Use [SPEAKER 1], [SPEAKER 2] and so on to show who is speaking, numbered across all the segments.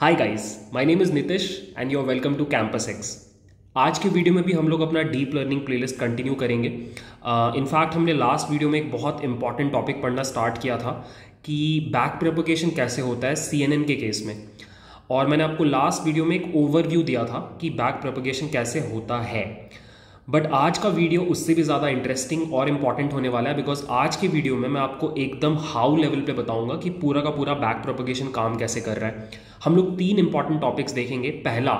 [SPEAKER 1] Hi guys my name is Nitish and you are welcome to CampusX आज के video में भी हम लोग अपना डीप लर्निंग प्लेलिस्ट कंटिन्यू करेंगे इनफैक्ट uh, हमने लास्ट वीडियो में एक बहुत इंपॉर्टेंट टॉपिक पढ़ना स्टार्ट किया था कि बैक प्रपोकेशन कैसे होता है सी के केस में और मैंने आपको लास्ट वीडियो में एक ओवरव्यू दिया था कि बैक प्रपोकेशन कैसे होता है बट आज का वीडियो उससे भी ज़्यादा इंटरेस्टिंग और इम्पॉर्टेंट होने वाला है बिकॉज आज के वीडियो में मैं आपको एकदम हाउ लेवल पे बताऊंगा कि पूरा का पूरा बैक प्रोपोगेशन काम कैसे कर रहा है हम लोग तीन इंपॉर्टेंट टॉपिक्स देखेंगे पहला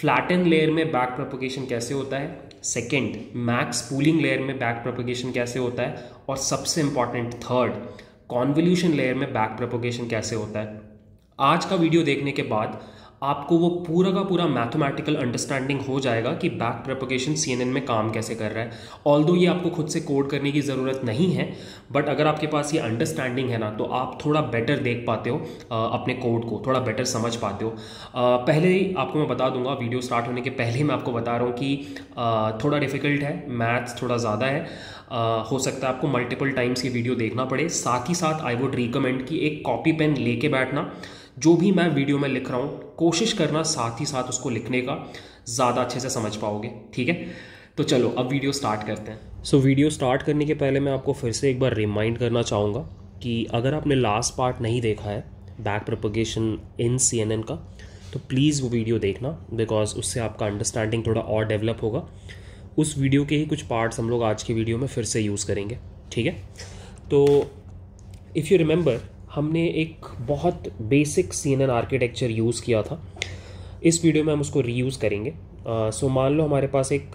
[SPEAKER 1] फ्लैटन लेयर में बैक प्रोपोगेशन कैसे होता है सेकेंड मैक्स पूलिंग लेयर में बैक प्रोपोगेशन कैसे होता है और सबसे इंपॉर्टेंट थर्ड कॉन्वल्यूशन लेयर में बैक प्रोपोगेशन कैसे होता है आज का वीडियो देखने के बाद आपको वो पूरा का पूरा मैथमेटिकल अंडरस्टैंडिंग हो जाएगा कि बैक प्रपोकेशन सी में काम कैसे कर रहा है ऑल ये आपको खुद से कोड करने की ज़रूरत नहीं है बट अगर आपके पास ये अंडरस्टैंडिंग है ना तो आप थोड़ा बेटर देख पाते हो अपने कोड को थोड़ा बेटर समझ पाते हो पहले ही आपको मैं बता दूंगा वीडियो स्टार्ट होने के पहले ही मैं आपको बता रहा हूँ कि थोड़ा डिफ़िकल्ट है मैथ्स थोड़ा ज़्यादा है हो सकता है आपको मल्टीपल टाइम्स ये वीडियो देखना पड़े साथ ही साथ आई वुड रिकमेंड कि एक कॉपी पेन लेके बैठना जो भी मैं वीडियो में लिख रहा हूँ कोशिश करना साथ ही साथ उसको लिखने का ज़्यादा अच्छे से समझ पाओगे ठीक है तो चलो अब वीडियो स्टार्ट करते हैं सो so, वीडियो स्टार्ट करने के पहले मैं आपको फिर से एक बार रिमाइंड करना चाहूँगा कि अगर आपने लास्ट पार्ट नहीं देखा है बैक प्रोपोगेशन इन सी का तो प्लीज़ वो वीडियो देखना बिकॉज उससे आपका अंडरस्टैंडिंग थोड़ा और डेवलप होगा उस वीडियो के ही कुछ पार्ट्स हम लोग आज की वीडियो में फिर से यूज़ करेंगे ठीक है तो इफ़ यू रिमेंबर हमने एक बहुत बेसिक सी आर्किटेक्चर यूज़ किया था इस वीडियो में हम उसको रीयूज़ करेंगे सो uh, मान लो हमारे पास एक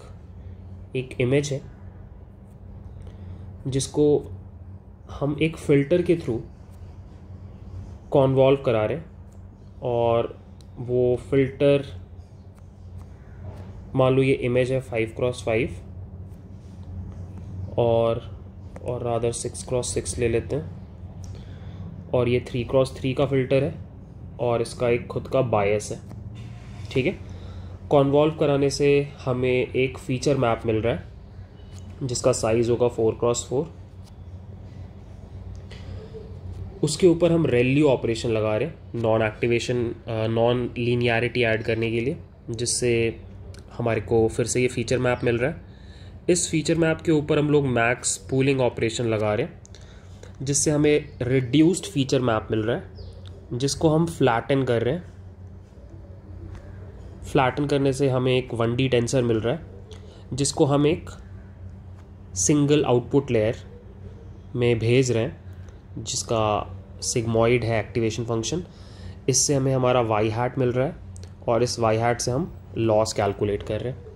[SPEAKER 1] एक इमेज है जिसको हम एक फ़िल्टर के थ्रू कॉन्वॉल्व करा रहे हैं और वो फ़िल्टर मान लो ये इमेज है फाइव क्रॉस फाइव और और रादर सिक्स क्रॉस सिक्स ले लेते हैं और ये थ्री क्रॉस थ्री का फिल्टर है और इसका एक खुद का बायस है ठीक है कॉन्वॉल्व कराने से हमें एक फ़ीचर मैप मिल रहा है जिसका साइज़ होगा फोर क्रॉस फोर उसके ऊपर हम रेल्यू ऑपरेशन लगा रहे हैं non activation non linearity add करने के लिए जिससे हमारे को फिर से ये फीचर मैप मिल रहा है इस फीचर मैप के ऊपर हम लोग मैक्स पूलिंग ऑपरेशन लगा रहे हैं जिससे हमें रिड्यूस्ड फीचर मैप मिल रहा है जिसको हम फ्लैटन कर रहे हैं फ्लैटन करने से हमें एक वन डी टेंसर मिल रहा है जिसको हम एक सिंगल आउटपुट लेयर में भेज रहे हैं जिसका सिग्मोइड है एक्टिवेशन फंक्शन इससे हमें हमारा वाई हैट मिल रहा है और इस वाई हैट से हम लॉस कैलकुलेट कर रहे हैं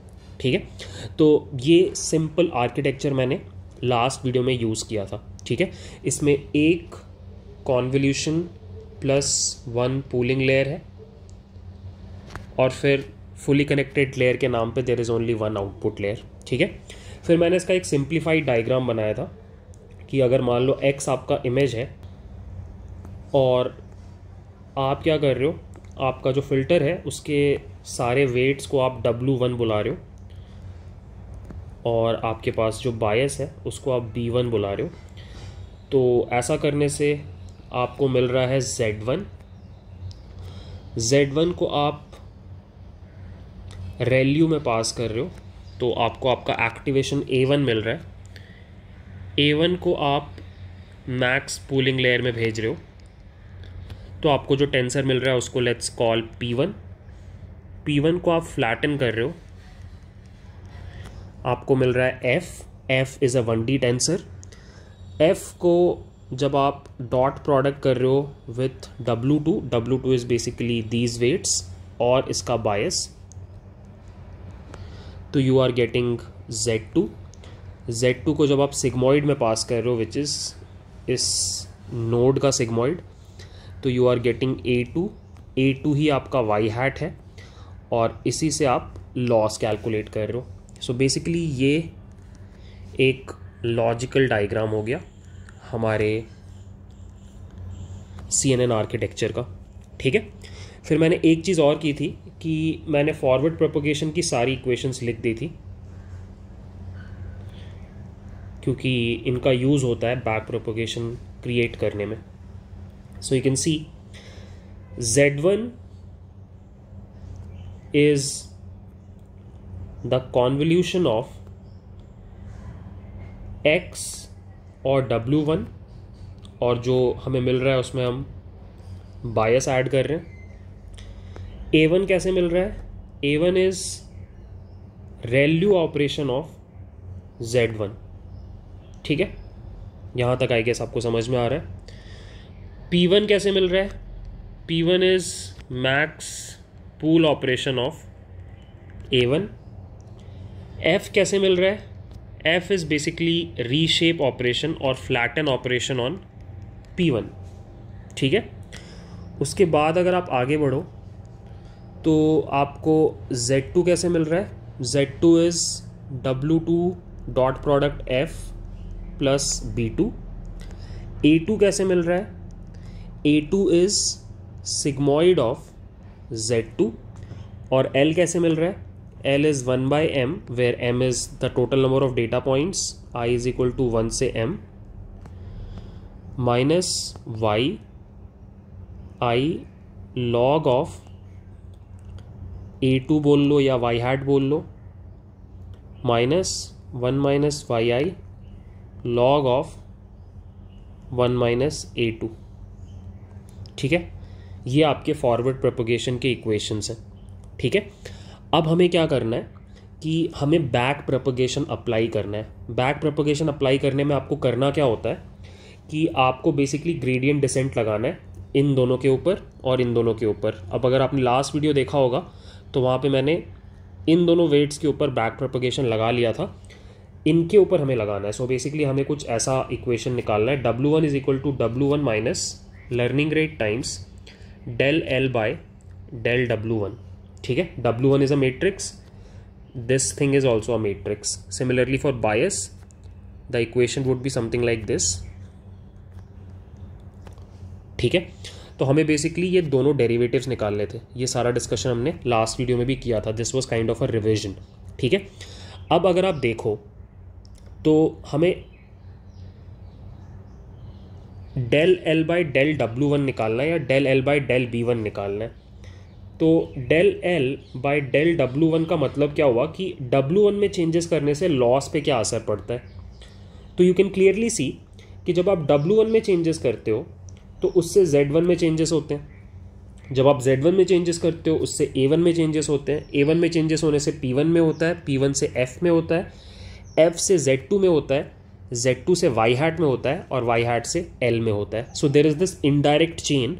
[SPEAKER 1] ठीक है तो ये सिंपल आर्किटेक्चर मैंने लास्ट वीडियो में यूज़ किया था ठीक है इसमें एक convolution plus one pooling layer है और फिर फुली कनेक्टेड लेयर के नाम पे there is only one output layer ठीक है फिर मैंने इसका एक सिंप्लीफाइड डायग्राम बनाया था कि अगर मान लो एक्स आपका इमेज है और आप क्या कर रहे हो आपका जो फिल्टर है उसके सारे वेट्स को आप डब्लू वन बुला रहे हो और आपके पास जो बायस है उसको आप बी वन बुला रहे हो तो ऐसा करने से आपको मिल रहा है जेड वन जेड वन को आप रेल्यू में पास कर रहे हो तो आपको आपका एक्टिवेशन ए वन मिल रहा है ए वन को आप मैक्स पूलिंग लेयर में भेज रहे हो तो आपको जो टेंसर मिल रहा है उसको let's call P one P one को आप फ्लैटन कर रहे हो आपको मिल रहा है F F is a one D tensor F को जब आप डॉट प्रोडक्ट कर रहे हो with W two W two is basically these weights और इसका बायस तो you are getting Z two Z two को जब आप सिग्मोइड में पास कर रहे हो विच इज़ इस नोड का सिग्मोइड तो you are getting A two A two ही आपका वाई हैट है और इसी से आप लॉस कैलकुलेट कर रहे हो सो so बेसिकली ये एक लॉजिकल डायग्राम हो गया हमारे सी एन एन आर्किटेक्चर का ठीक है फिर मैंने एक चीज़ और की थी कि मैंने फॉरवर्ड प्रोपोगेशन की सारी इक्वेशंस लिख दी थी क्योंकि इनका यूज़ होता है बैक प्रोपोगेशन क्रिएट करने में so you can see Z one is the convolution of X और W1 वन और जो हमें मिल रहा है उसमें हम बायस ऐड कर रहे हैं ए वन कैसे मिल रहा है A one is ReLU operation of Z one ठीक है यहाँ तक आई गेस आपको समझ में आ रहा है पी वन कैसे मिल रहा है P one is max pool operation of A one F कैसे मिल रहा है F is basically reshape operation और flatten operation on P one ठीक है उसके बाद अगर आप आगे बढ़ो तो आपको जेड टू कैसे मिल रहा है Z two is W two dot product F plus B two A two कैसे मिल रहा है A two is sigmoid of Z two और एल कैसे मिल रहा है L is one by M where M is the total number of data points I is equal to one से M minus Y I log of A two बोल लो या Y hat बोल लो minus one minus Y I log of one minus A two ठीक है ये आपके फॉरवर्ड प्रपोगेशन के इक्वेशंस हैं ठीक है अब हमें क्या करना है कि हमें बैक प्रपोगेशन अप्लाई करना है बैक प्रपोगेशन अप्लाई करने में आपको करना क्या होता है कि आपको बेसिकली ग्रेडियंट डिसेंट लगाना है इन दोनों के ऊपर और इन दोनों के ऊपर अब अगर आपने लास्ट वीडियो देखा होगा तो वहाँ पे मैंने इन दोनों वेट्स के ऊपर बैक प्रपोगेशन लगा लिया था इनके ऊपर हमें लगाना है सो so बेसिकली हमें कुछ ऐसा इक्वेशन निकालना है W one is equal to W one minus learning rate times del L by del W one ठीक है W one is a matrix this thing is also a matrix similarly for bias the equation would be something like this ठीक है तो हमें basically ये दोनों derivatives निकालने थे ये सारा डिस्कशन हमने लास्ट वीडियो में भी किया था this was kind of a revision ठीक है अब अगर आप देखो तो हमें del L by del W one निकालना है या del L by del B one निकालना है तो del L by del W one का मतलब क्या हुआ कि डब्ल्यू वन में चेंजेस करने से लॉस पे क्या असर पड़ता है तो यू कैन क्लियरली सी कि जब आप डब्ल्यू वन में चेंजेस करते हो तो उससे जेड वन में चेंजेस होते हैं जब आप जेड वन में चेंजेस करते हो उससे ए वन में चेंजेस होते हैं ए वन में चेंजेस होने से पी वन में होता है पी वन से एफ में होता है एफ से जेड टू में होता है जेड टू से वाई हार्ट में होता है और वाई हार्ट से एल में होता है so there is this indirect chain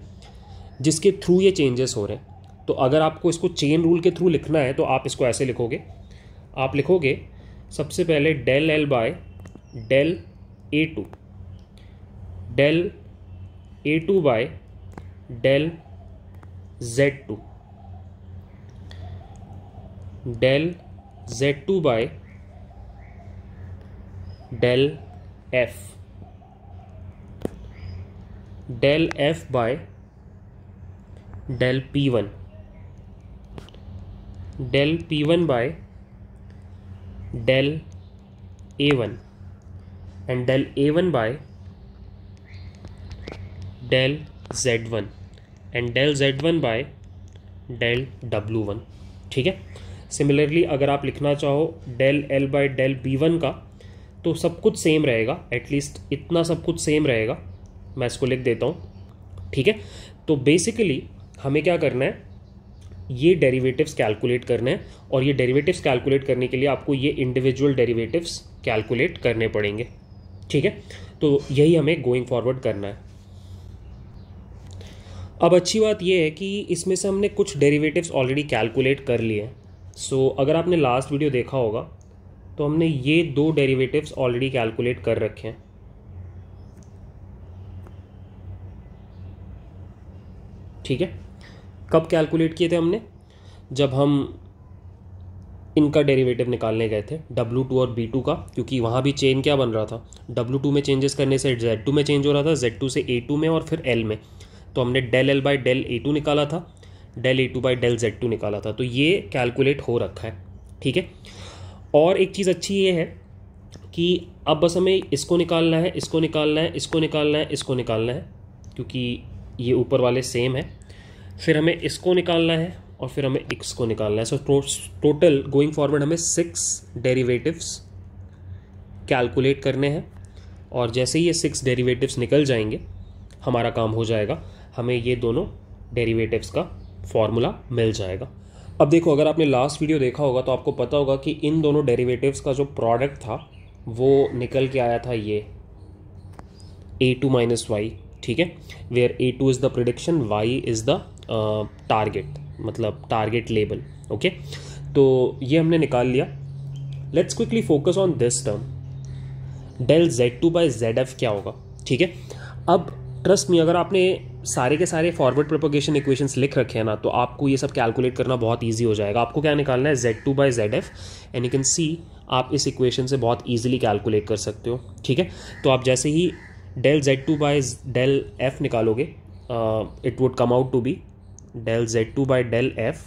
[SPEAKER 1] जिसके थ्रू ये चेंजेस हो रहे हैं तो अगर आपको इसको चेन रूल के थ्रू लिखना है तो आप इसको ऐसे लिखोगे आप लिखोगे सबसे पहले del L by del A two del A two by del Z two del Z two by del F del F by del P one del P one by del A one and del A one by del Z one and del Z one by del W one ठीक है similarly अगर आप लिखना चाहो del L by del B one का तो सब कुछ सेम रहेगा एटलीस्ट इतना सब कुछ सेम रहेगा मैं इसको लिख देता हूँ ठीक है तो बेसिकली हमें क्या करना है ये डेरिवेटिव्स कैलकुलेट करने हैं और ये डेरिवेटिव्स कैलकुलेट करने के लिए आपको ये इंडिविजुअल डेरिवेटिव्स कैलकुलेट करने पड़ेंगे ठीक है तो यही हमें गोइंग फॉरवर्ड करना है अब अच्छी बात यह है कि इसमें से हमने कुछ डेरिवेटिव्स ऑलरेडी कैलकुलेट कर लिए सो so, अगर आपने लास्ट वीडियो देखा होगा तो हमने ये दो डेरिवेटिव्स ऑलरेडी कैलकुलेट कर रखे हैं ठीक है कब कैलकुलेट किए थे हमने जब हम इनका डेरिवेटिव निकालने गए थे W2 और B2 का क्योंकि वहाँ भी चेन क्या बन रहा था W2 में चेंजेस करने से Z2 में चेंज हो रहा था Z2 से A2 में और फिर L में तो हमने del L by del A two निकाला था del A two by del Z two निकाला था तो ये कैलकुलेट हो रखा है ठीक है और एक चीज़ अच्छी ये है कि अब बस हमें इसको निकालना है इसको निकालना है इसको निकालना है इसको निकालना है क्योंकि ये ऊपर वाले सेम है फिर हमें इसको निकालना है और फिर हमें एक्स को निकालना है सो टोटल गोइंग फॉरवर्ड हमें सिक्स डेरिवेटिव्स कैलकुलेट करने हैं और जैसे ही ये सिक्स डेरिवेटिव्स निकल जाएंगे हमारा काम हो जाएगा हमें ये दोनों डेरिवेटिव्स का फॉर्मूला मिल जाएगा अब देखो अगर आपने लास्ट वीडियो देखा होगा तो आपको पता होगा कि इन दोनों डेरिवेटिव्स का जो प्रोडक्ट था वो निकल के आया था ये ए टू माइनस वाई ठीक है where A two is the prediction Y is the target मतलब टारगेट लेबल ओके तो ये हमने निकाल लिया let's quickly focus on this term del Z two by Z F क्या होगा ठीक है अब ट्रस्ट में अगर आपने सारे के सारे फॉरवर्ड प्रोपोगेशन इक्वेशंस लिख रखे हैं ना तो आपको ये सब कैलकुलेट करना बहुत ईजी हो जाएगा आपको क्या निकालना है Z two by Z F and you can see आप इस इक्वेशन से बहुत ईजिली कैलकुलेट कर सकते हो ठीक है तो आप जैसे ही del Z two by del F निकालोगे it would come out to be del z2 by del f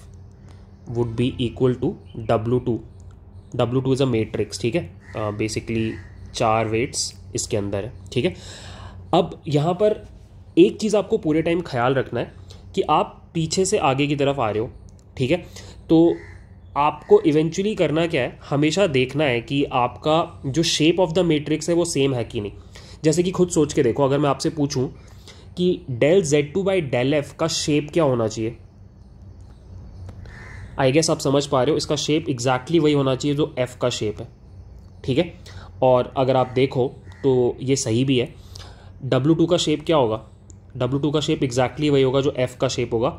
[SPEAKER 1] would be equal to w2 w2 is a matrix ठीक है बेसिकली uh, चार वेट्स इसके अंदर है ठीक है अब यहाँ पर एक चीज़ आपको पूरे टाइम ख्याल रखना है कि आप पीछे से आगे की तरफ आ रहे हो ठीक है तो आपको इवेंचुअली करना क्या है हमेशा देखना है कि आपका जो शेप ऑफ द मेट्रिक्स है वो सेम है कि नहीं जैसे कि खुद सोच के देखो अगर मैं आपसे पूछूं कि del Z two by del F का शेप क्या होना चाहिए आई गेस आप समझ पा रहे हो इसका शेप एग्जैक्टली वही होना चाहिए जो एफ का शेप है ठीक है और अगर आप देखो तो ये सही भी है डब्लू टू का शेप क्या होगा डब्लू टू का शेप एग्जैक्टली वही होगा जो एफ का शेप होगा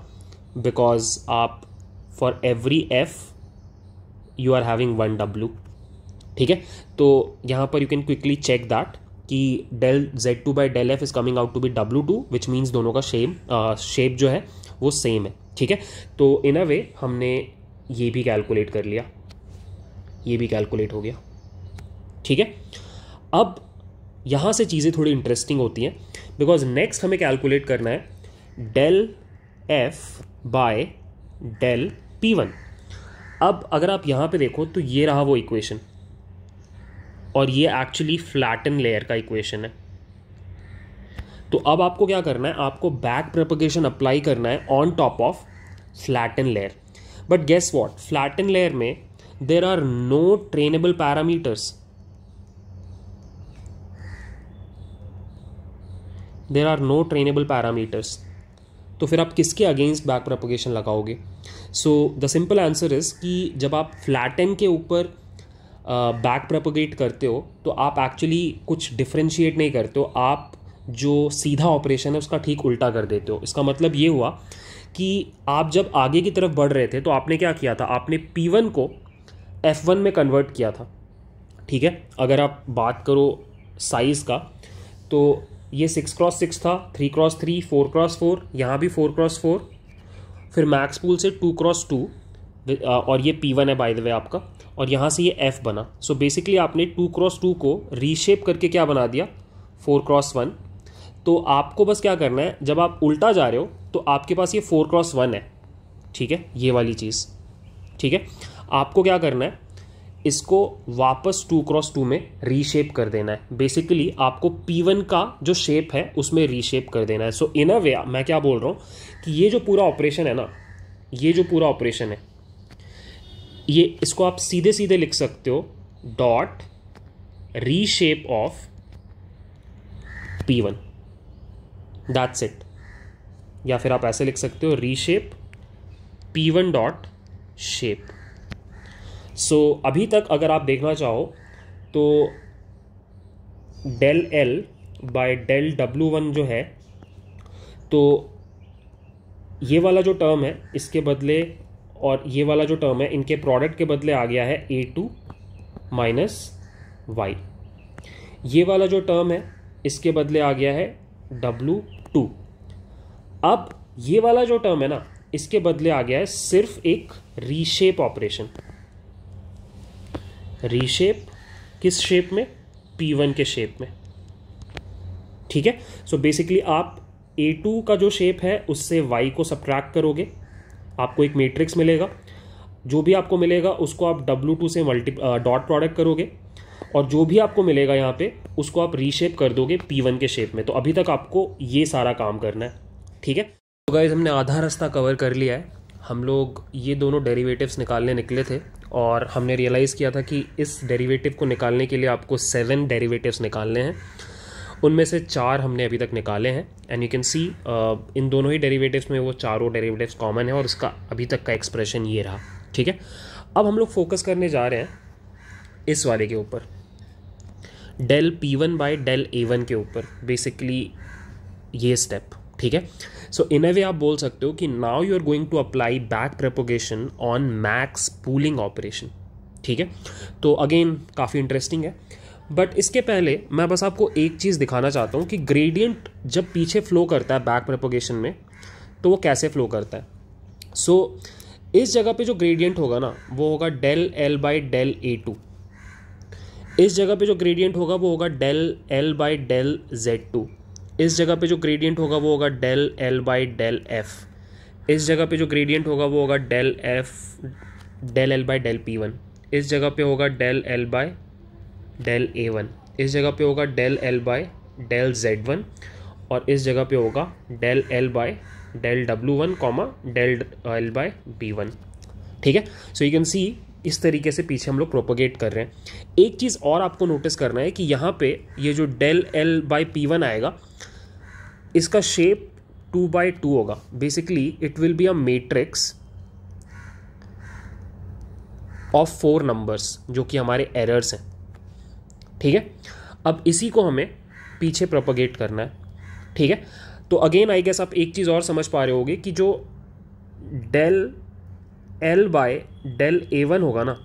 [SPEAKER 1] बिकॉज आप for every F you are having one W ठीक है तो यहाँ पर you can quickly check that कि del Z two by del F is coming out to be W two which means दोनों का शेम शेप uh, जो है वो सेम है ठीक है तो इन अ वे हमने ये भी कैलकुलेट कर लिया ये भी कैलकुलेट हो गया ठीक है अब यहाँ से चीज़ें थोड़ी इंटरेस्टिंग होती हैं बिकॉज नेक्स्ट हमें कैलकुलेट करना है del F by del P one अब अगर आप यहाँ पे देखो तो ये रहा वो इक्वेशन और ये एक्चुअली फ्लैटन लेयर का इक्वेशन है तो अब आपको क्या करना है आपको बैक प्रपोगेशन अप्लाई करना है on top of flatten layer but guess what flatten layer में there are no trainable parameters there are no trainable parameters तो फिर आप किसके अगेंस्ट बैक प्रपोगेशन लगाओगे so the simple answer is कि जब आप फ्लैटन के ऊपर बैक प्रपोगेट करते हो तो आप एक्चुअली कुछ डिफ्रेंशिएट नहीं करते हो आप जो सीधा ऑपरेशन है उसका ठीक उल्टा कर देते हो इसका मतलब ये हुआ कि आप जब आगे की तरफ बढ़ रहे थे तो आपने क्या किया था आपने पी वन को एफ वन में कन्वर्ट किया था ठीक है अगर आप बात करो साइज़ का तो ये सिक्स क्रॉस सिक्स था three cross three four cross four यहाँ भी फोर क्रॉस फोर फिर मैक्स पूल से टू क्रॉस टू और ये पी वन है बाय द वे आपका और यहाँ से ये एफ बना सो so बेसिकली आपने टू क्रॉस टू को रीशेप करके क्या बना दिया फोर क्रॉस वन तो आपको बस क्या करना है जब आप उल्टा जा रहे हो तो आपके पास ये फोर क्रॉस वन है ठीक है ये वाली चीज़ ठीक है आपको क्या करना है इसको वापस टू क्रॉस टू में रीशेप कर देना है बेसिकली आपको पी वन का जो शेप है उसमें रीशेप कर देना है सो इन अ वे मैं क्या बोल रहा हूँ कि ये जो पूरा ऑपरेशन है ना ये जो पूरा ऑपरेशन है ये इसको आप सीधे सीधे लिख सकते हो dot reshape of P one that's it या फिर आप ऐसे लिख सकते हो reshape P one dot shape so अभी तक अगर आप देखना चाहो तो del L by del W one जो है तो ये वाला जो टर्म है इसके बदले और ये वाला जो टर्म है इनके प्रोडक्ट के बदले आ गया है ए टू माइनस वाई ये वाला जो टर्म है इसके बदले आ गया है डब्लू टू अब ये वाला जो टर्म है ना इसके बदले आ गया है सिर्फ एक रीशेप ऑपरेशन रीशेप किस शेप में पी वन के शेप में ठीक है सो so बेसिकली आप ए टू का जो शेप है उससे वाई को सब्ट्रैक्ट करोगे आपको एक मेट्रिक्स मिलेगा जो भी आपको मिलेगा उसको आप डब्लू टू से मल्टी डॉट प्रोडक्ट करोगे और जो भी आपको मिलेगा यहाँ पे उसको आप रीशेप कर दोगे पी वन के शेप में तो अभी तक आपको ये सारा काम करना है ठीक है तो गाइज हमने आधा रास्ता कवर कर लिया है हम लोग ये दोनों डेरिवेटिव्स निकालने निकले थे और हमने रियलाइज़ किया था कि इस डेरिवेटिव को निकालने के लिए आपको सेवन डेरिवेटिव्स निकालने हैं उनमें से चार हमने अभी तक निकाले हैं एंड यू कैन सी इन दोनों ही डेरिवेटिव्स में वो चारों डेरिवेटिव्स कॉमन है और उसका अभी तक का एक्सप्रेशन ये रहा ठीक है अब हम लोग फोकस करने जा रहे हैं इस वाले के ऊपर del P one by del A one के ऊपर बेसिकली ये स्टेप ठीक है सो इन अ वे आप बोल सकते हो कि now you are going to apply back propagation on max pooling operation ठीक है तो अगेन काफ़ी इंटरेस्टिंग है बट इसके पहले मैं बस आपको एक चीज़ दिखाना चाहता हूँ कि ग्रेडियंट जब पीछे फ्लो करता है बैक प्रपोगेशन में तो वो कैसे फ्लो करता है सो so, इस जगह पे जो ग्रेडियंट होगा ना वो होगा del L by del A two इस जगह पे जो ग्रेडियंट होगा वो होगा del L by del Z two इस जगह पे जो ग्रेडियंट होगा वो होगा del L by del F इस जगह पे जो ग्रेडियंट होगा वो होगा del F del L by del P one इस जगह पे होगा del L by del A one इस जगह पे होगा del L by del Z one और इस जगह पे होगा del L by del W one comma del L by B one ठीक है सो यू कैन सी इस तरीके से पीछे हम लोग प्रोपोगेट कर रहे हैं एक चीज़ और आपको नोटिस करना है कि यहाँ पे ये जो del L by P one आएगा इसका शेप टू बाय टू होगा basically it will be a matrix of four numbers जो कि हमारे एरर्स हैं ठीक है अब इसी को हमें पीछे प्रोपोगेट करना है ठीक है तो अगेन आई गेस आप एक चीज़ और समझ पा रहे होगे कि जो del L by del A one होगा ना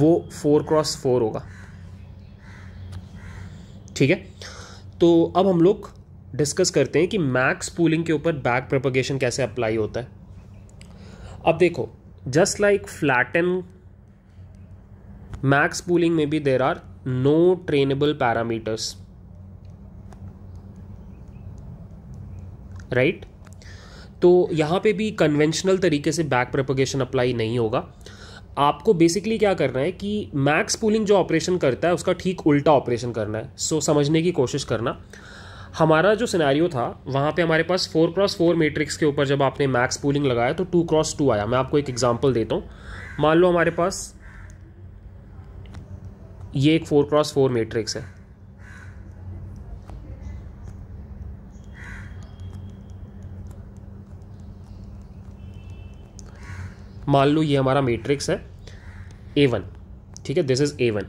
[SPEAKER 1] वो फोर क्रॉस फोर होगा ठीक है तो अब हम लोग डिस्कस करते हैं कि मैक्स पूलिंग के ऊपर बैक प्रोपोगेशन कैसे अप्लाई होता है अब देखो just like flatten max pooling maybe there are no trainable parameters right right? तो यहाँ पे भी कन्वेंशनल तरीके से बैक प्रपोगेशन अप्लाई नहीं होगा आपको बेसिकली क्या करना है कि मैक्स पूलिंग जो ऑपरेशन करता है उसका ठीक उल्टा ऑपरेशन करना है सो so, समझने की कोशिश करना हमारा जो सिनेरियो था वहाँ पे हमारे पास फोर क्रॉस फोर मैट्रिक्स के ऊपर जब आपने मैक्स पूलिंग लगाया तो टू क्रॉस टू आया मैं आपको एक एग्जांपल देता हूँ मान लो हमारे पास ये एक फोर क्रॉस फोर मैट्रिक्स है मान लो ये हमारा मैट्रिक्स है ए वन ठीक है दिस इज़ ए वन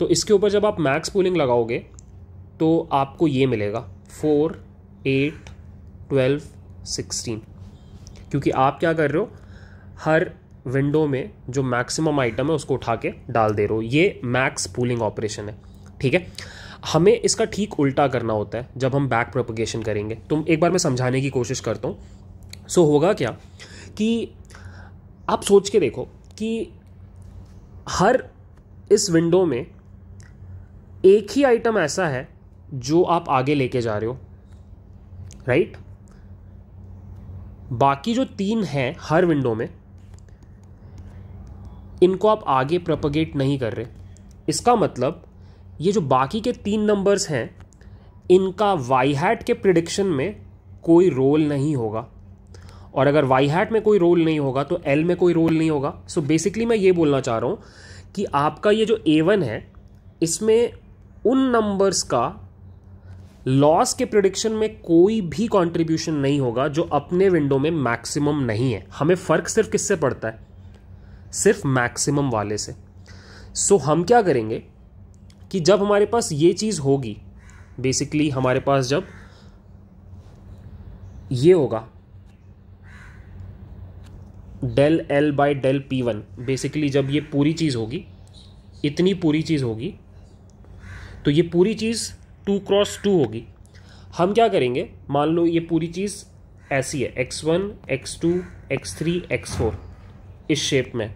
[SPEAKER 1] तो इसके ऊपर जब आप मैक्स पूलिंग लगाओगे तो आपको ये मिलेगा फोर एट ट्वेल्व सिक्सटीन क्योंकि आप क्या कर रहे हो हर विंडो में जो मैक्सिमम आइटम है उसको उठा के डाल दे रहे हो ये मैक्स पूलिंग ऑपरेशन है ठीक है हमें इसका ठीक उल्टा करना होता है जब हम बैक प्रोपोगेशन करेंगे तुम एक बार मैं समझाने की कोशिश करता हूँ सो होगा क्या कि आप सोच के देखो कि हर इस विंडो में एक ही आइटम ऐसा है जो आप आगे लेके जा रहे हो राइट right? बाकी जो तीन हैं हर विंडो में इनको आप आगे प्रपगेट नहीं कर रहे इसका मतलब ये जो बाकी के तीन नंबर्स हैं इनका वाई हैट के प्रिडिक्शन में कोई रोल नहीं होगा और अगर वाई हैट में कोई रोल नहीं होगा तो एल में कोई रोल नहीं होगा सो so बेसिकली मैं ये बोलना चाह रहा हूँ कि आपका ये जो ए वन है इसमें उन नंबर्स का लॉस के प्रिडिक्शन में कोई भी कंट्रीब्यूशन नहीं होगा जो अपने विंडो में मैक्सिमम नहीं है हमें फ़र्क सिर्फ किससे पड़ता है सिर्फ मैक्सिमम वाले से सो so, हम क्या करेंगे कि जब हमारे पास ये चीज़ होगी बेसिकली हमारे पास जब ये होगा del L by del P one basically जब ये पूरी चीज़ होगी इतनी पूरी चीज़ होगी तो ये पूरी चीज़ टू क्रॉस टू होगी हम क्या करेंगे मान लो ये पूरी चीज़ ऐसी है X one X two X three X four इस शेप में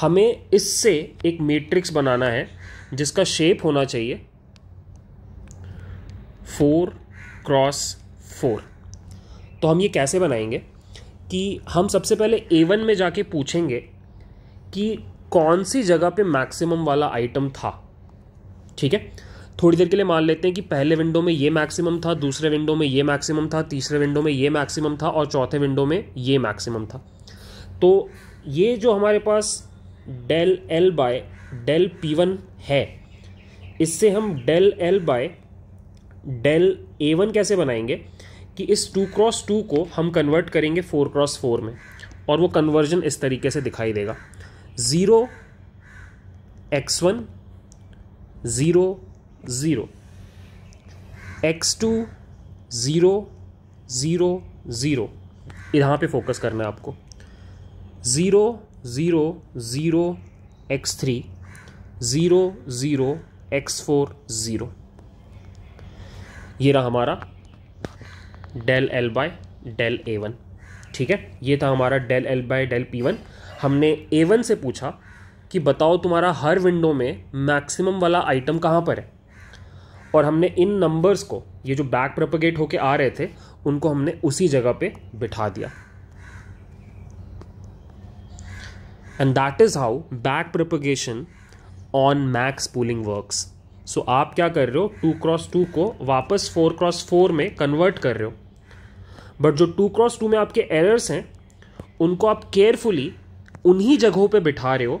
[SPEAKER 1] हमें इससे एक मैट्रिक्स बनाना है जिसका शेप होना चाहिए फोर क्रॉस फोर तो हम ये कैसे बनाएंगे कि हम सबसे पहले ए वन में जाके पूछेंगे कि कौन सी जगह पे मैक्सिमम वाला आइटम था ठीक है थोड़ी देर के लिए मान लेते हैं कि पहले विंडो में ये मैक्सिमम था दूसरे विंडो में ये मैक्सिमम था तीसरे विंडो में ये मैक्सिमम था और चौथे विंडो में ये मैक्सिमम था तो ये जो हमारे पास del L by del P one है इससे हम del L by del A one कैसे बनाएंगे कि इस टू क्रॉस टू को हम कन्वर्ट करेंगे फोर क्रॉस फोर में और वो कन्वर्जन इस तरीके से दिखाई देगा zero X one zero zero X two zero zero zero यहाँ पे फोकस करना है आपको zero zero zero X three zero zero X four zero ये रहा हमारा del L by del A one ठीक है ये था हमारा del L by del P one हमने ए वन से पूछा कि बताओ तुम्हारा हर विंडो में मैक्सिमम वाला आइटम कहाँ पर है और हमने इन नंबर्स को ये जो बैक प्रपगेट होके आ रहे थे उनको हमने उसी जगह पे बिठा दिया and that is how back propagation on max pooling works so आप क्या कर रहे हो टू क्रॉस टू को वापस फोर क्रॉस फोर में कन्वर्ट कर रहे हो बट जो टू क्रॉस टू में आपके एरर्स हैं उनको आप केयरफुली उन्हीं जगहों पे बिठा रहे हो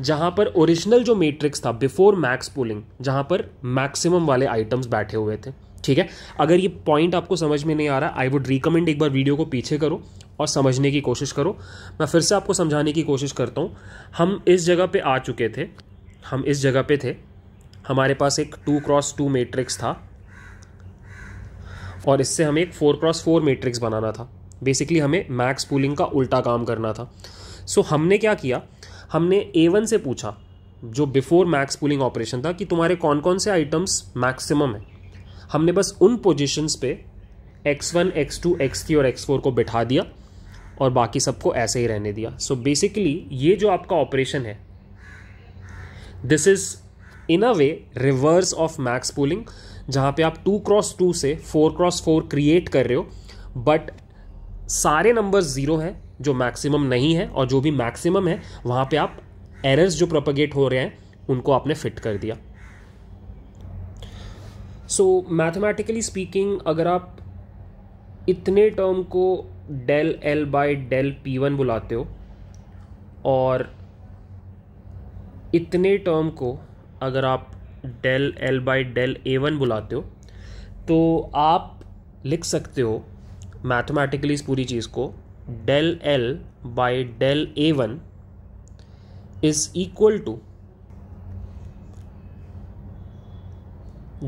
[SPEAKER 1] जहाँ पर ओरिजिनल जो मैट्रिक्स था बिफोर मैक्स पुलिंग जहाँ पर मैक्सिमम वाले आइटम्स बैठे हुए थे ठीक है अगर ये पॉइंट आपको समझ में नहीं आ रहा आई वुड रिकमेंड एक बार वीडियो को पीछे करो और समझने की कोशिश करो मैं फिर से आपको समझाने की कोशिश करता हूँ हम इस जगह पे आ चुके थे हम इस जगह पे थे हमारे पास एक टू क्रॉस टू मैट्रिक्स था और इससे हमें एक फोर क्रॉस फोर मैट्रिक्स बनाना था बेसिकली हमें मैक्स पुलिंग का उल्टा काम करना था सो so, हमने क्या किया हमने ए वन से पूछा जो बिफोर मैक्स पुलिंग ऑपरेशन था कि तुम्हारे कौन कौन से आइटम्स मैक्सिमम हैं हमने बस उन पोजिशंस पे X one X two X three और एक्स फोर को बिठा दिया और बाकी सबको ऐसे ही रहने दिया सो so बेसिकली ये जो आपका ऑपरेशन है this is in a way reverse of max pooling जहाँ पे आप टू क्रॉस टू से फोर क्रॉस फोर क्रिएट कर रहे हो बट सारे नंबर ज़ीरो हैं जो मैक्सिमम नहीं है और जो भी मैक्सिमम है वहाँ पे आप एरर्स जो प्रोपगेट हो रहे हैं उनको आपने फिट कर दिया सो मैथमेटिकली स्पीकिंग अगर आप इतने टर्म को del L by del P one बुलाते हो और इतने टर्म को अगर आप del L by del A one बुलाते हो तो आप लिख सकते हो मैथमेटिकली इस पूरी चीज़ को del L by del A one is equal to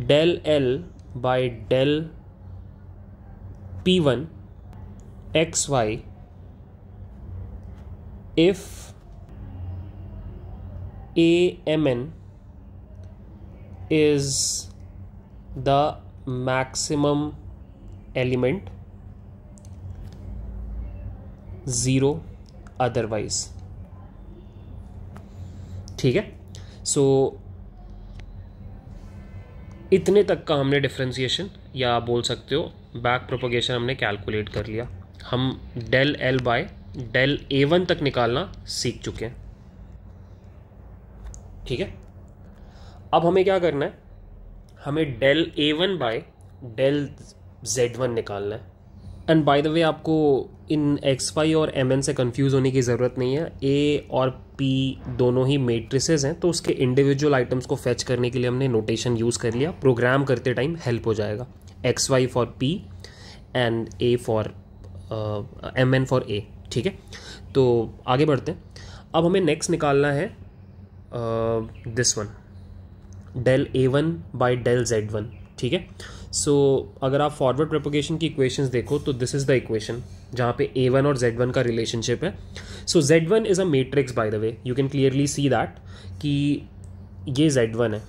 [SPEAKER 1] del L by del P one X Y if A M N is the maximum element zero otherwise ठीक है सो so, इतने तक का हमने डिफ्रेंसिएशन या बोल सकते हो बैक प्रोपोगेशन हमने कैलकुलेट कर लिया हम del L by del A one तक निकालना सीख चुके हैं ठीक है अब हमें क्या करना है हमें del A one by del Z one निकालना है एंड बाय द वे आपको इन एक्स वाई और एम एन से कन्फ्यूज़ होने की ज़रूरत नहीं है ए और पी दोनों ही मेट्रिसेस हैं तो उसके इंडिविजुअल आइटम्स को फेच करने के लिए हमने नोटेशन यूज़ कर लिया प्रोग्राम करते टाइम हेल्प हो जाएगा X Y for P and A for M N for A ठीक है तो आगे बढ़ते हैं अब हमें नेक्स्ट निकालना है this one del A one by del Z one ठीक है सो अगर आप फॉरवर्ड प्रोपोगेशन की इक्वेशंस देखो तो दिस इज़ द इक्वेशन जहाँ पे ए वन और जेड वन का रिलेशनशिप है so Z one is a matrix by the way you can clearly see that कि ये जेड वन है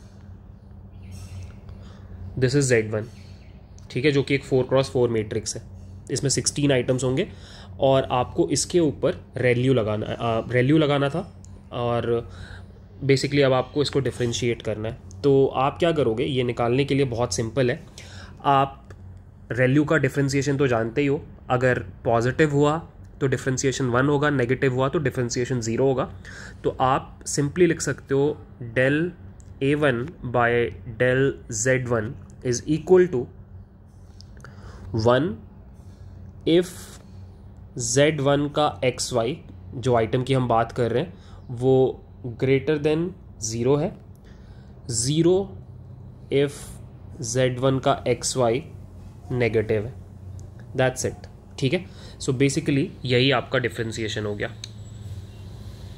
[SPEAKER 1] दिस इज़ जेड वन ठीक है जो कि एक फोर क्रॉस फोर मेट्रिक्स है इसमें सिक्सटीन आइटम्स होंगे और आपको इसके ऊपर रैल्यू लगाना रैल्यू लगाना था और बेसिकली अब आपको इसको डिफ्रेंशिएट करना है तो आप क्या करोगे ये निकालने के लिए बहुत सिंपल है आप रैल्यू का डिफ्रेंशिएशन तो जानते ही हो अगर पॉजिटिव हुआ तो डिफ्रेंशिएशन वन होगा नेगेटिव हुआ तो डिफ्रेंशिएशन ज़ीरो होगा तो आप सिंपली लिख सकते हो del A one by del Z one is equal to one if Z one का एक्स वाई जो आइटम की हम बात कर रहे हैं वो ग्रेटर देन ज़ीरो है ज़ीरो इफ़ जेड वन का एक्स वाई नेगेटिव है दैट्स इट ठीक है सो बेसिकली यही आपका डिफ्रेंसीशन हो गया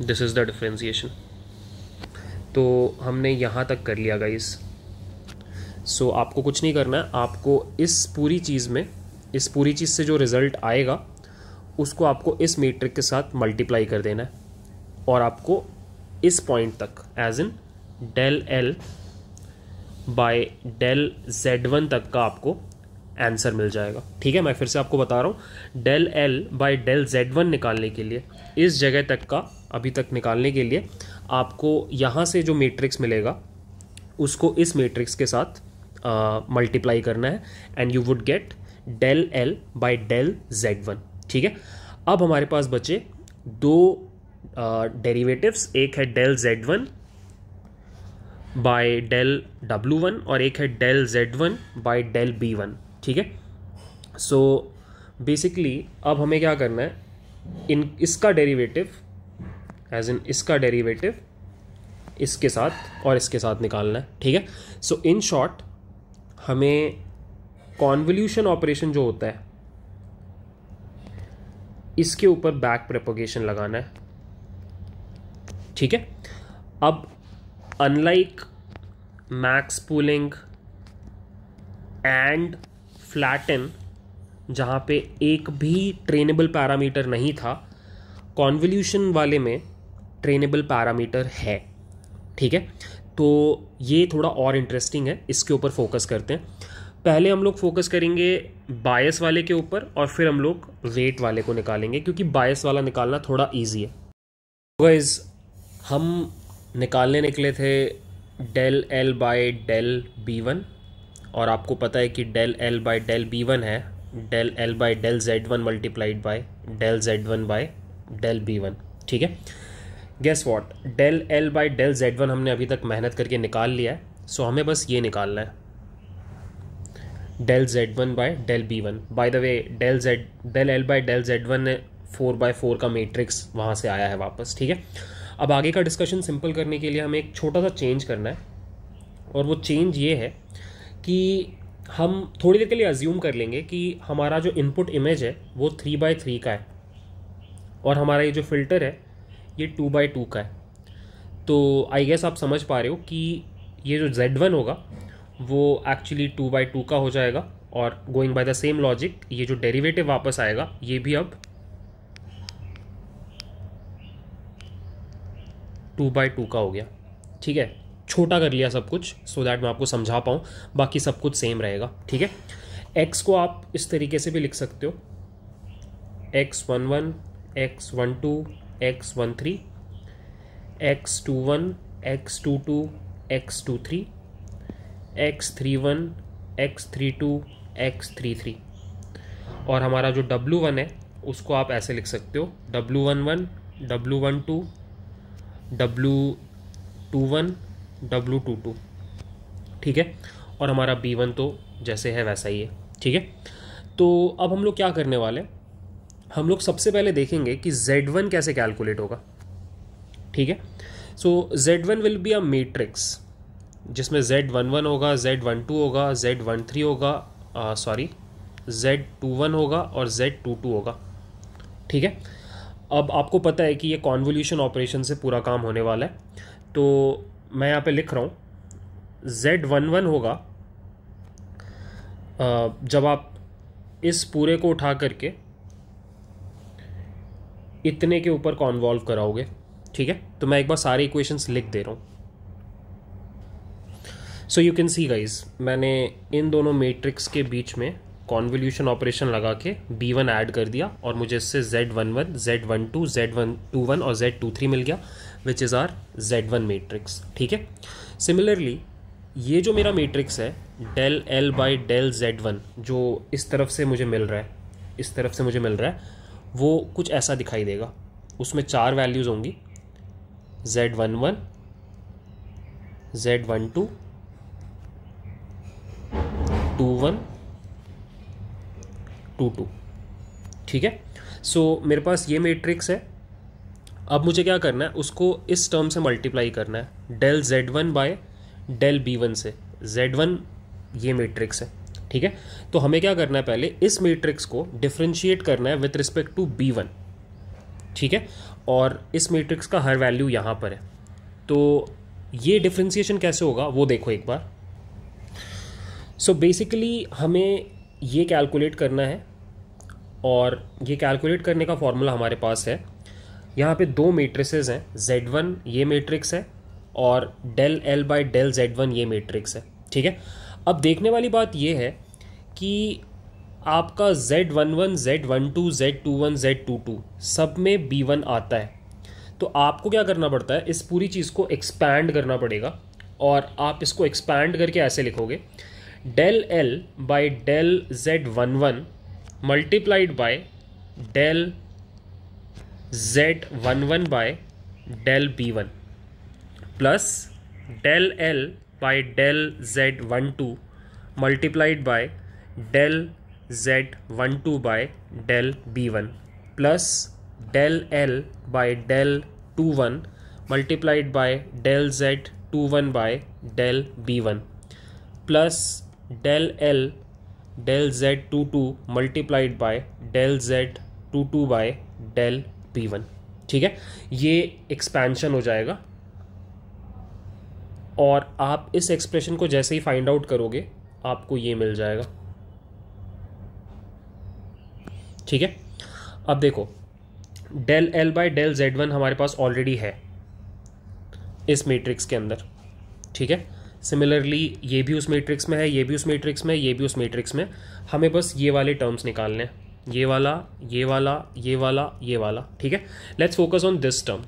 [SPEAKER 1] दिस इज़ द डिफ्रेंसीशन तो हमने यहाँ तक कर लिया गाइस सो so, आपको कुछ नहीं करना है आपको इस पूरी चीज़ में इस पूरी चीज़ से जो रिज़ल्ट आएगा उसको आपको इस मीट्रिक के साथ मल्टीप्लाई कर देना है और आपको इस पॉइंट तक as in del L by del Z one तक का आपको आंसर मिल जाएगा ठीक है मैं फिर से आपको बता रहा हूँ del L by del Z one निकालने के लिए इस जगह तक का अभी तक निकालने के लिए आपको यहाँ से जो मेट्रिक्स मिलेगा उसको इस मेट्रिक्स के साथ मल्टीप्लाई uh, करना है and you would get del L by del Z one ठीक है अब हमारे पास बचे दो डेरिवेटिव्स एक है del Z one by del W one और एक है del Z one by del B one ठीक है सो बेसिकली अब हमें क्या करना है इन इसका डेरिवेटिव एज इन इसका डेरिवेटिव इसके साथ और इसके साथ निकालना है ठीक है सो इन शॉर्ट हमें कॉन्वल्यूशन ऑपरेशन जो होता है इसके ऊपर बैक प्रपोगेशन लगाना है ठीक है अब unlike max pooling and flatten जहाँ पे एक भी ट्रेनेबल पैरामीटर नहीं था कॉन्वल्यूशन वाले में ट्रेनेबल पैरामीटर है ठीक है तो ये थोड़ा और इंटरेस्टिंग है इसके ऊपर फोकस करते हैं पहले हम लोग फोकस करेंगे बायस वाले के ऊपर और फिर हम लोग रेट वाले को निकालेंगे क्योंकि बायस वाला निकालना थोड़ा ईजी है वाइज तो हम निकालने निकले थे del L by del B one और आपको पता है कि del L by del B one है del L by del Z one multiplied by del Z one by del B one ठीक है guess what del L by del Z one हमने अभी तक मेहनत करके निकाल लिया है सो हमें बस ये निकालना है Z z1 by del B one by the way del z del L by del Z ने फोर बाय फोर का मेट्रिक्स वहाँ से आया है वापस ठीक है अब आगे का डिस्कशन सिंपल करने के लिए हमें एक छोटा सा चेंज करना है और वो चेंज ये है कि हम थोड़ी देर के लिए अज्यूम कर लेंगे कि हमारा जो इनपुट इमेज है वो थ्री बाय थ्री का है और हमारा ये जो फिल्टर है ये टू बाय टू का है तो आई गेस आप समझ पा रहे हो कि ये जो जेड वन होगा वो एक्चुअली टू बाई टू का हो जाएगा और going by the same logic ये जो डेरिवेटिव वापस आएगा ये भी अब टू बाई टू का हो गया ठीक है छोटा कर लिया सब कुछ सो so दैट मैं आपको समझा पाऊँ बाकी सब कुछ सेम रहेगा ठीक है एक्स को आप इस तरीके से भी लिख सकते हो X one one X one two X one three X two one X two two X two three X three one X three two X three three और हमारा जो डब्लू वन है उसको आप ऐसे लिख सकते हो W one one W one two W two one W two two ठीक है और हमारा बी वन तो जैसे है वैसा ही है ठीक है तो अब हम लोग क्या करने वाले हैं हम लोग सबसे पहले देखेंगे कि जेड वन कैसे कैलकुलेट होगा ठीक है so Z one will be a matrix जिसमें जेड वन वन होगा जेड वन टू होगा जेड वन थ्री होगा सॉरी जेड टू वन होगा और जेड टू टू होगा ठीक है अब आपको पता है कि ये कॉन्वोल्यूशन ऑपरेशन से पूरा काम होने वाला है तो मैं यहाँ पे लिख रहा हूँ जेड वन वन होगा जब आप इस पूरे को उठा करके इतने के ऊपर कॉन्वॉल्व कराओगे ठीक है तो मैं एक बार सारे इक्वेशंस लिख दे रहा हूँ so you can see guys मैंने इन दोनों मेट्रिक्स के बीच में कॉन्वल्यूशन ऑपरेशन लगा के बी वन ऐड कर दिया और मुझे इससे Z one one Z one two Z one two one और जेड टू थ्री मिल गया which is our Z one matrix ठीक है सिमिलरली ये जो मेरा मेट्रिक्स है del L by del Z one जो इस तरफ से मुझे मिल रहा है इस तरफ से मुझे मिल रहा है वो कुछ ऐसा दिखाई देगा उसमें चार वैल्यूज़ होंगी Z one one Z one two two one two two ठीक है सो so, मेरे पास ये मैट्रिक्स है अब मुझे क्या करना है उसको इस टर्म से मल्टीप्लाई करना है del Z one by del B one से जेड वन ये मैट्रिक्स है ठीक है तो हमें क्या करना है पहले इस मैट्रिक्स को डिफ्रेंशिएट करना है with respect to B one ठीक है और इस मैट्रिक्स का हर वैल्यू यहाँ पर है तो ये डिफ्रेंशिएशन कैसे होगा वो देखो एक बार सो so बेसिकली हमें ये कैलकुलेट करना है और ये कैलकुलेट करने का फॉर्मूला हमारे पास है यहाँ पे दो मेट्रिसेस हैं जेड वन ये मेट्रिक्स है और del L by del Z one ये मेट्रिक्स है ठीक है अब देखने वाली बात ये है कि आपका Z one one Z one two Z two one Z two two सब में बी वन आता है तो आपको क्या करना पड़ता है इस पूरी चीज़ को एक्सपैंड करना पड़ेगा और आप इसको एक्सपैंड करके ऐसे लिखोगे del L by del Z11 multiplied by del Z11 by del B1 plus del L by del Z12 multiplied by del Z12 by del B1 plus del L by del 21 multiplied by del Z21 by del B1 plus del L del Z two two multiplied by del Z two two by del P one ठीक है ये expansion हो जाएगा और आप इस expression को जैसे ही फाइंड आउट करोगे आपको ये मिल जाएगा ठीक है अब देखो del L by del Z one हमारे पास ऑलरेडी है इस मैट्रिक्स के अंदर ठीक है सिमिलरली ये भी उस मैट्रिक्स में है ये भी उस मैट्रिक्स में ये भी उस मैट्रिक्स में हमें बस ये वाले टर्म्स निकालने हैं ये वाला ये वाला ये वाला ये वाला ठीक है let's focus on this term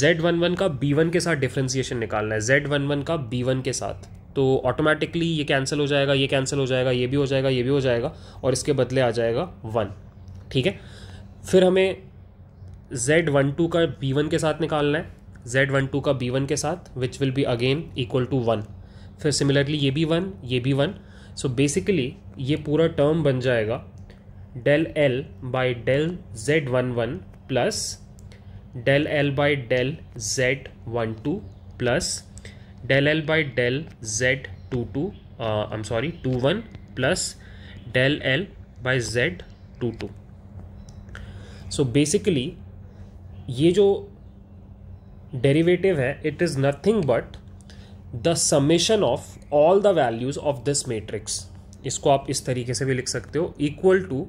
[SPEAKER 1] Z one one का बी वन के साथ डिफ्रेंसिएशन निकालना है जेड वन वन का बी वन के साथ तो ऑटोमेटिकली ये कैंसिल हो जाएगा ये कैंसिल हो जाएगा ये भी हो जाएगा ये भी हो जाएगा और इसके बदले आ जाएगा वन ठीक है फिर हमें जेड वन टू का बी वन के साथ निकालना है जेड वन टू का बी वन के साथ which will be again equal to one फिर सिमिलरली ये भी वन ये भी वन सो बेसिकली ये पूरा टर्म बन जाएगा del L by del Z one one plus del L by del Z one two plus del L by del Z two two I am sorry two one plus del L by Z two two so basically ये जो derivative है it is nothing but the summation of all the values of this matrix इसको आप इस तरीके से भी लिख सकते हो equal to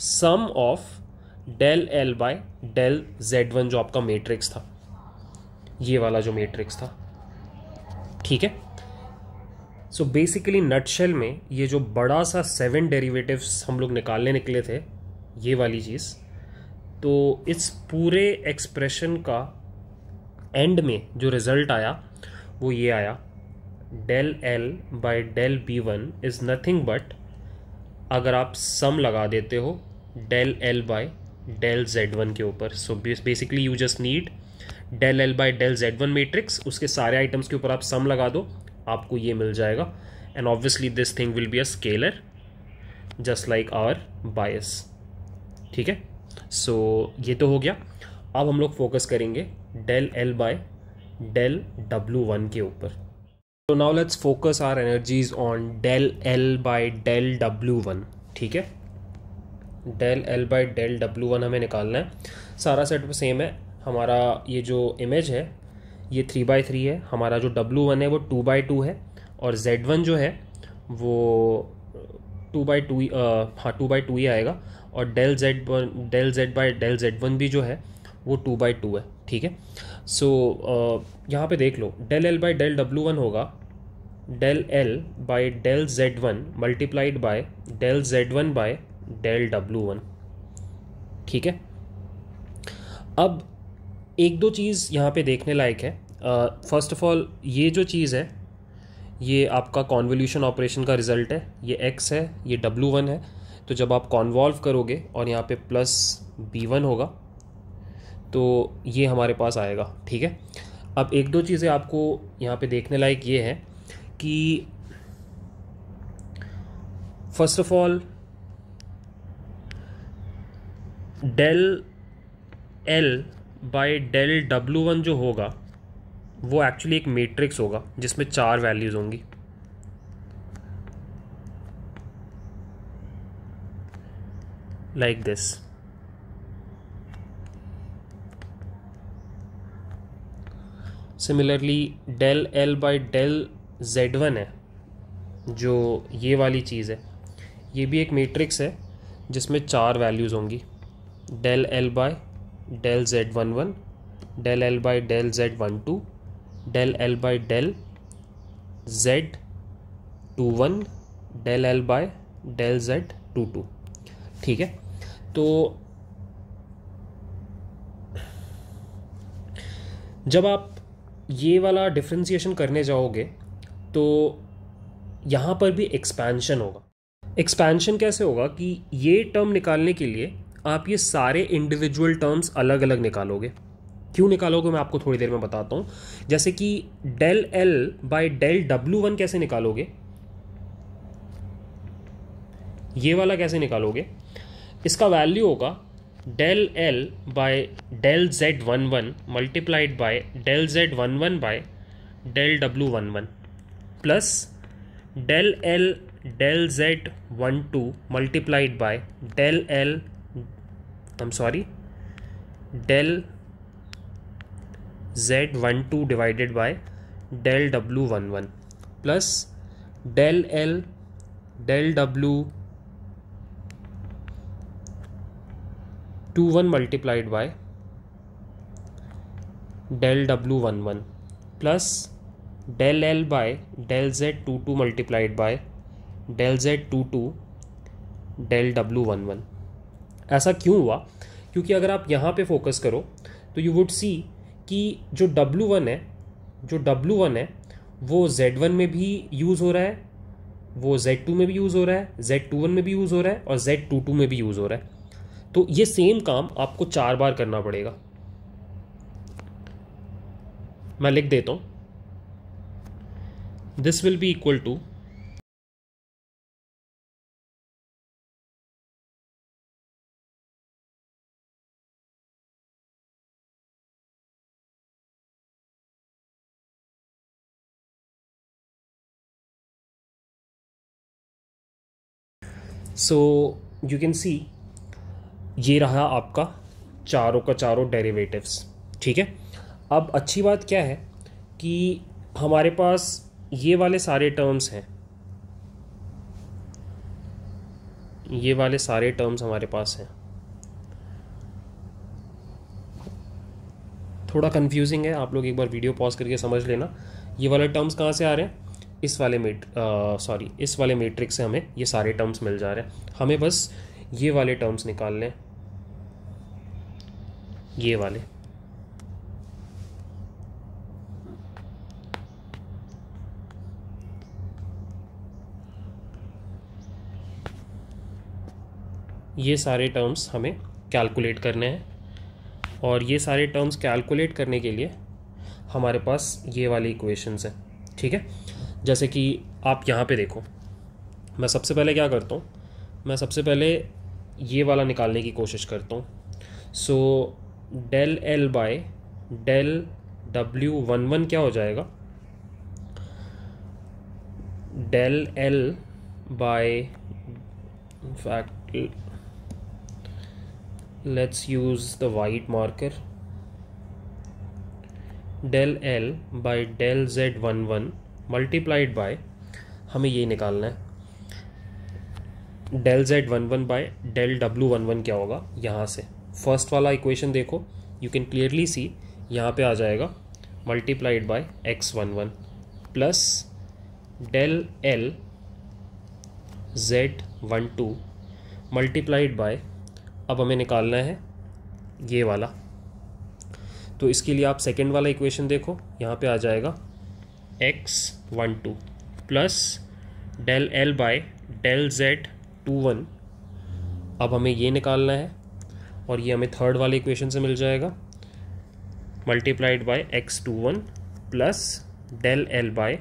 [SPEAKER 1] some of del L by del Z one जो आपका मेट्रिक्स था ये वाला जो मेट्रिक्स था ठीक है सो बेसिकली नटशेल में ये जो बड़ा सा सेवन डेरिवेटिव्स हम लोग निकालने निकले थे ये वाली चीज़ तो इस पूरे एक्सप्रेशन का एंड में जो रिज़ल्ट आया वो ये आया del L by del B one is nothing but अगर आप सम लगा देते हो del L by del Z one के ऊपर so basically you just need del L by del Z one matrix उसके सारे आइटम्स के ऊपर आप सम लगा दो आपको ये मिल जाएगा and obviously this thing will be a scalar just like our bias ठीक है सो so, ये तो हो गया अब हम लोग फोकस करेंगे del L by del W one के ऊपर तो now let's focus our energies on del L by del W one ठीक है del L by del W one हमें निकालना है सारा सेट सेम है हमारा ये जो इमेज है ये थ्री बाई थ्री है हमारा जो डब्ल्यू वन है वो टू बाई टू है और जेड वन जो है वो टू बाई टू हाँ टू बाई टू ही आएगा और del Z one del Z by del Z one भी जो है वो टू बाई टू है ठीक है सो so, यहाँ पे देख लो del L by del W one होगा del L by del Z one multiplied by del Z one by del W one ठीक है अब एक दो चीज़ यहाँ पे देखने लायक है फर्स्ट ऑफ ऑल ये जो चीज़ है ये आपका कॉन्वोल्यूशन ऑपरेशन का रिजल्ट है ये एक्स है ये डब्लू वन है तो जब आप कॉन्वॉल्व करोगे और यहाँ पे प्लस बी वन होगा तो ये हमारे पास आएगा ठीक है अब एक दो चीज़ें आपको यहाँ पे देखने लायक ये है कि first of all del L by del W one जो होगा वो एक्चुअली एक मैट्रिक्स होगा जिसमें चार वैल्यूज़ होंगी like this similarly del L by del Z one है जो ये वाली चीज़ है ये भी एक मैट्रिक्स है जिसमें चार वैल्यूज़ होंगी del L by del Z one one del L by del Z one two del L by del Z two one del L by del Z two two ठीक है तो जब आप ये वाला डिफ्रेंसीशन करने जाओगे तो यहाँ पर भी एक्सपेंशन होगा एक्सपेंशन कैसे होगा कि ये टर्म निकालने के लिए आप ये सारे इंडिविजुअल टर्म्स अलग अलग निकालोगे क्यों निकालोगे मैं आपको थोड़ी देर में बताता हूँ जैसे कि del L by del W one कैसे निकालोगे ये वाला कैसे निकालोगे इसका वैल्यू होगा del L by del Z11 multiplied by del Z11 by del W11 plus del L del Z12 multiplied by del L I'm sorry del Z12 divided by del W11 plus del L del W two one multiplied by del W one one plus del L by del Z two two multiplied by del Z two two del W one one ऐसा क्यों हुआ क्योंकि अगर आप यहाँ पे focus करो तो यू वुड सी कि जो डब्लू वन है जो डब्लू वन है वो जेड वन में भी यूज़ हो रहा है वो जेड टू में भी यूज़ हो रहा है जेड टू वन में भी यूज़ हो रहा है और जेड टू टू में भी यूज़ हो रहा है तो ये सेम काम आपको चार बार करना पड़ेगा मैं लिख देता हूं this will be equal to so you can see ये रहा आपका चारों का चारों डेरिवेटिव्स ठीक है अब अच्छी बात क्या है कि हमारे पास ये वाले सारे टर्म्स हैं ये वाले सारे टर्म्स हमारे पास हैं थोड़ा कन्फ्यूजिंग है आप लोग एक बार वीडियो पॉज करके समझ लेना ये वाले टर्म्स कहाँ से आ रहे हैं इस वाले मेट सॉरी इस वाले मैट्रिक्स से हमें ये सारे टर्म्स मिल जा रहे हैं हमें बस ये वाले टर्म्स निकाल लें ये वाले ये सारे टर्म्स हमें कैलकुलेट करने हैं और ये सारे टर्म्स कैलकुलेट करने के लिए हमारे पास ये वाले इक्वेशंस हैं ठीक है जैसे कि आप यहाँ पे देखो मैं सबसे पहले क्या करता हूँ मैं सबसे पहले ये वाला निकालने की कोशिश करता हूँ so del L by del W one one क्या हो जाएगा del L by fact the white marker del L by del Z one one multiplied by हमें ये निकालना है del Z one one by del W one one क्या होगा यहाँ से फर्स्ट वाला इक्वेशन देखो यू कैन क्लियरली सी यहाँ पे आ जाएगा multiplied by X one one plus del L Z one two multiplied by अब हमें निकालना है ये वाला तो इसके लिए आप सेकेंड वाला इक्वेशन देखो यहाँ पे आ जाएगा X one two plus del L by del Z two one अब हमें ये निकालना है और ये हमें थर्ड वाले इक्वेशन से मिल जाएगा multiplied by X two one plus del L by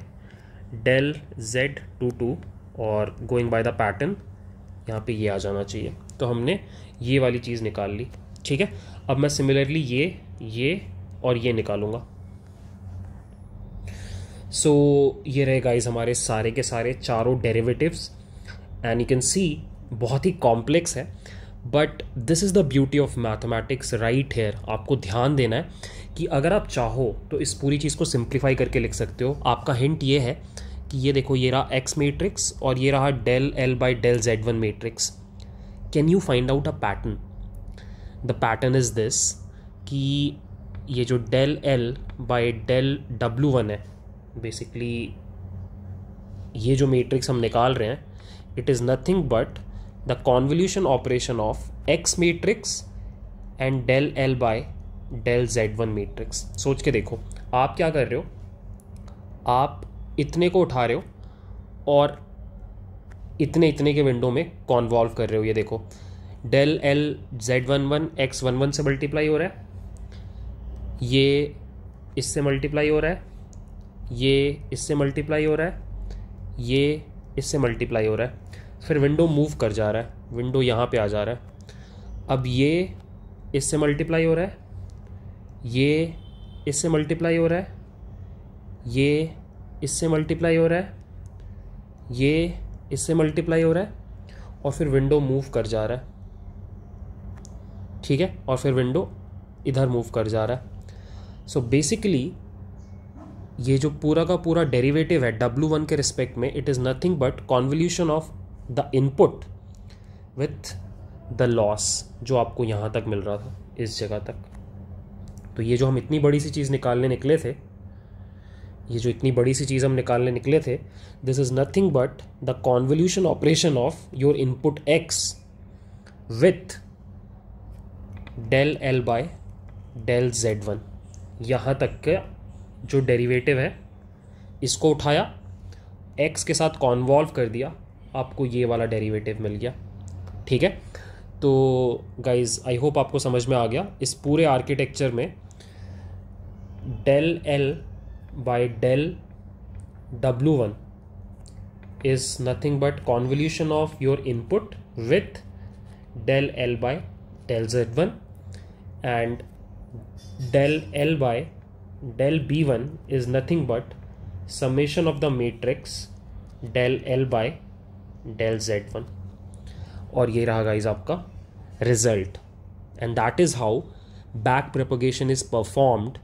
[SPEAKER 1] del Z two two और गोइंग बाय द पैटर्न यहाँ पे ये आ जाना चाहिए तो हमने ये वाली चीज़ निकाल ली ठीक है अब मैं सिमिलरली ये ये और ये निकालूंगा सो so, ये रहे गाइज हमारे सारे के सारे चारों derivatives and you can see बहुत ही कॉम्प्लेक्स है but this is the beauty of mathematics right here आपको ध्यान देना है कि अगर आप चाहो तो इस पूरी चीज़ को सिंप्लीफाई करके लिख सकते हो आपका हिंट ये है कि ये देखो ये रहा एक्स मैट्रिक्स और ये रहा del L by del Z one matrix can you find out a pattern the pattern is this कि ये जो del L by del W one है बेसिकली ये जो मैट्रिक्स हम निकाल रहे हैं it is nothing but the convolution operation of X matrix and del L by del Z one matrix सोच के देखो आप क्या कर रहे हो आप इतने को उठा रहे हो और इतने इतने के विंडो में कॉन्वॉल्व कर रहे हो ये देखो del L Z one one X one one से मल्टीप्लाई हो रहा है ये इससे मल्टीप्लाई हो रहा है ये इससे मल्टीप्लाई हो रहा है ये इससे मल्टीप्लाई हो रहा है फिर विंडो मूव कर जा रहा है विंडो यहाँ पे आ जा रहा है अब ये इससे मल्टीप्लाई हो रहा है ये इससे मल्टीप्लाई हो रहा है ये इससे मल्टीप्लाई हो रहा है ये इससे मल्टीप्लाई हो रहा है और फिर विंडो मूव कर जा रहा है ठीक है और फिर विंडो इधर मूव कर जा रहा है सो बेसिकली ये जो पूरा का पूरा डेरिवेटिव है डब्ल्यू वन के रिस्पेक्ट में it is nothing but convolution of the input with the loss जो आपको यहाँ तक मिल रहा था इस जगह तक तो ये जो हम इतनी बड़ी सी चीज़ निकालने निकले थे ये जो इतनी बड़ी सी चीज़ हम निकालने निकले थे this is nothing but the convolution operation of your input X with del L by del Z one यहाँ तक के जो डेरिवेटिव है इसको उठाया एक्स के साथ कॉन्वॉल्व कर दिया आपको ये वाला डेरिवेटिव मिल गया ठीक है तो गाइज आई होप आपको समझ में आ गया इस पूरे आर्किटेक्चर में del L by del W one is nothing but convolution of your input with L L del Z Z1 and del L by del B one is nothing but summation of the matrix del L by del Z one और ये रहा guys आपका result and that is how back propagation is performed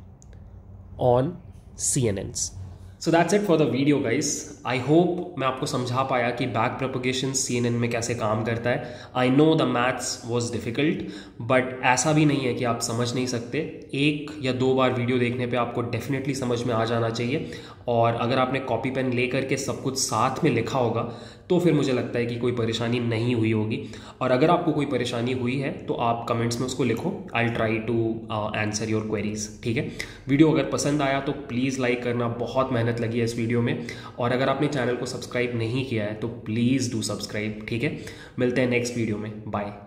[SPEAKER 1] on C N Ns so that's it for the video guys I hope मैं आपको समझा पाया कि back propagation C N N में कैसे काम करता है I know the maths was difficult but ऐसा भी नहीं है कि आप समझ नहीं सकते एक या दो बार वीडियो देखने पे आपको डेफिनेटली समझ में आ जाना चाहिए और अगर आपने कॉपी पेन ले करके सब कुछ साथ में लिखा होगा तो फिर मुझे लगता है कि कोई परेशानी नहीं हुई होगी और अगर आपको कोई परेशानी हुई है तो आप कमेंट्स में उसको लिखो I try to answer your queries ठीक है वीडियो अगर पसंद आया तो प्लीज़ लाइक करना बहुत मेहनत लगी है इस वीडियो में और अगर आपने चैनल को सब्सक्राइब नहीं किया है तो प्लीज़ डू सब्सक्राइब ठीक है मिलते हैं नेक्स्ट वीडियो में बाय